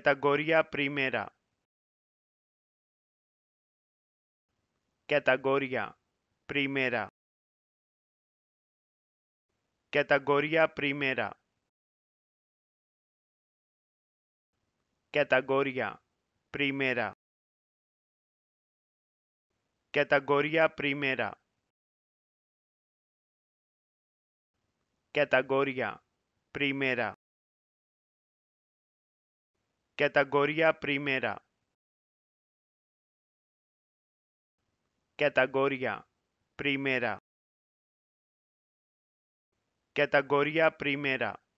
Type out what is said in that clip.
κατηγορια πριμέρα. 1η κατηγορία κατηγορία κατηγορία κατηγορια Καταγορία Πριμέρα. Καταγορία Πριμέρα. Καταγορία Πριμέρα.